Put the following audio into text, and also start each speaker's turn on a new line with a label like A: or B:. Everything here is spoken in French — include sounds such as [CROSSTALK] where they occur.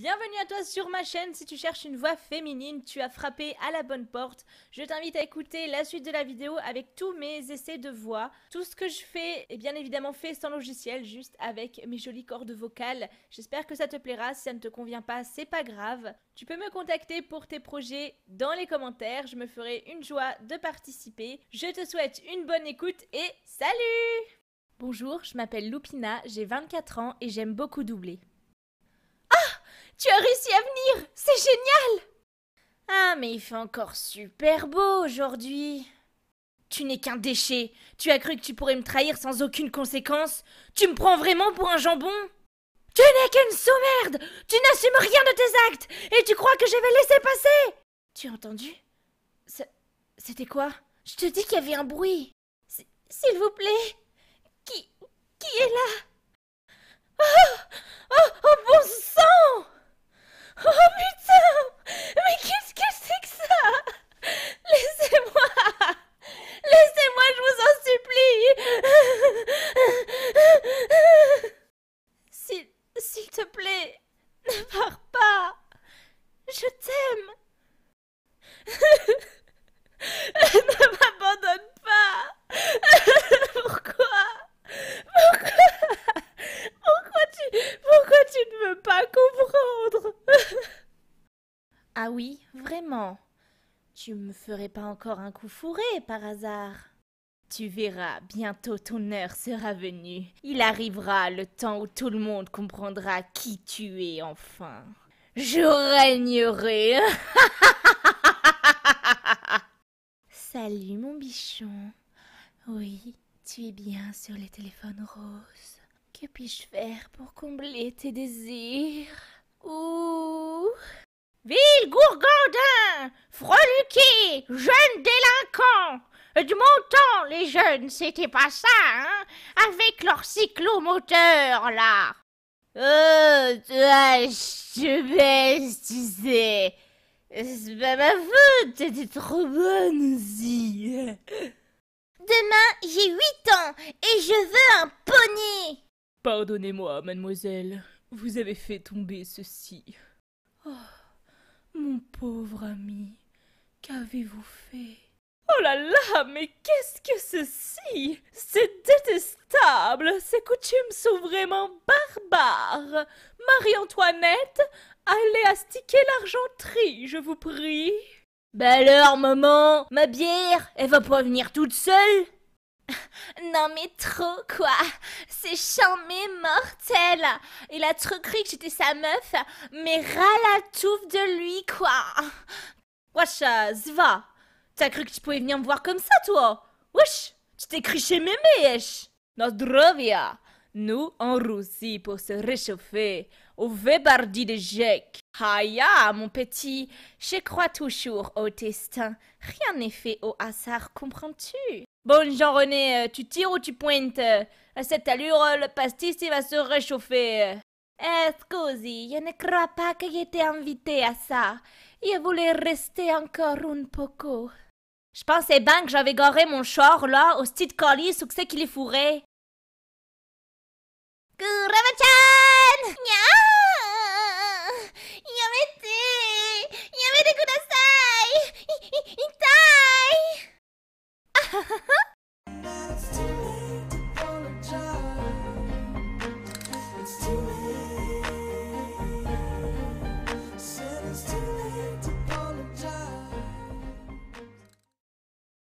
A: Bienvenue à toi sur ma chaîne, si tu cherches une voix féminine, tu as frappé à la bonne porte. Je t'invite à écouter la suite de la vidéo avec tous mes essais de voix. Tout ce que je fais est bien évidemment fait sans logiciel, juste avec mes jolies cordes vocales. J'espère que ça te plaira, si ça ne te convient pas, c'est pas grave. Tu peux me contacter pour tes projets dans les commentaires, je me ferai une joie de participer. Je te souhaite une bonne écoute et salut Bonjour, je m'appelle Lupina, j'ai 24 ans et j'aime beaucoup doubler. Tu as réussi à venir C'est génial Ah, mais il fait encore super beau aujourd'hui Tu n'es qu'un déchet Tu as cru que tu pourrais me trahir sans aucune conséquence Tu me prends vraiment pour un jambon Tu n'es qu'une sous-merde Tu n'assumes rien de tes actes Et tu crois que je vais laisser passer Tu as entendu C'était quoi Je te dis qu'il y avait un bruit S'il vous plaît Qui... qui est là Ne m'abandonne pas Pourquoi Pourquoi tu... Pourquoi tu ne veux pas comprendre Ah oui, vraiment Tu me ferais pas encore un coup fourré par hasard tu verras, bientôt ton heure sera venue. Il arrivera le temps où tout le monde comprendra qui tu es enfin. Je régnerai. [LAUGHS] Salut mon bichon. Oui, tu es bien sur les téléphones roses. Que puis-je faire pour combler tes désirs Ouh Ville gourgandin Freluqué Jeune délinquant De mon temps, les jeunes, c'était pas ça, hein Avec leur cyclomoteur, là Oh, toi, je baisse, tu sais. C'est pas ma faute, t'étais trop bonne aussi. Demain, j'ai huit ans et je veux un poney. Pardonnez-moi, mademoiselle, vous avez fait tomber ceci. Oh, mon pauvre ami, qu'avez-vous fait Oh là là, mais qu'est-ce que ceci C'est détestable Ces coutumes sont vraiment barbares Marie-Antoinette, allez astiquer l'argenterie, je vous prie Belle bah alors, maman, ma bière, elle va pas venir toute seule [LAUGHS] non mais trop quoi C'est charmé mortel Il a trop cru que j'étais sa meuf, mais ras la touffe de lui quoi Wacha, zva T'as cru que tu pouvais venir me voir comme ça, toi Wesh Tu t'es cru chez mémé, wesh Nozdrovia Nous, en Russie, pour se réchauffer, au Vébardi de Jek. Haya, mon petit, je crois toujours au destin. Rien n'est fait au hasard, comprends-tu Bon, Jean-René, euh, tu tires ou tu pointes À cette allure, le pastis, il va se réchauffer. Est-ce scusi, je ne crois pas que j'étais invité à ça. Je voulais rester encore un peu. Je pensais bien que j'avais garé mon char là, au style colis ou que c'est qu'il est fourré. Kurama-chan! Yamete! Yamete kudasai! Itai! [LAUGHS]